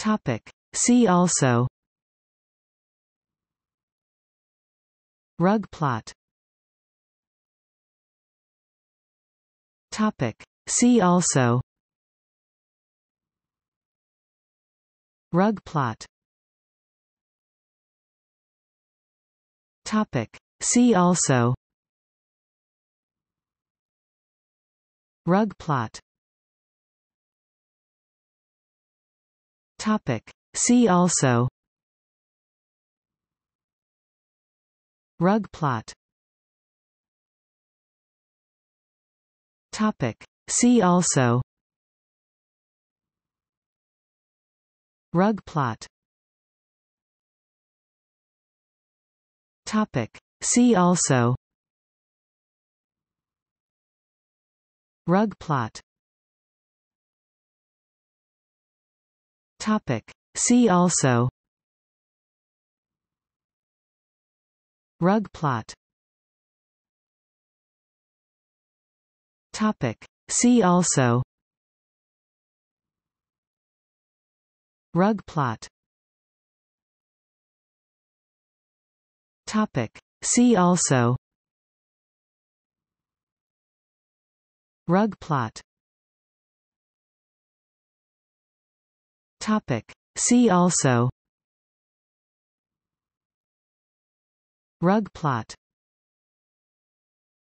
Topic. See also Rug plot Topic. See also Rug plot Topic. See also Rug plot Topic. See also Rug plot Topic. See also Rug plot Topic. See also Rug plot Topic. See also Rug plot Topic. See also Rug plot Topic. See also Rug plot Topic. See also Rug plot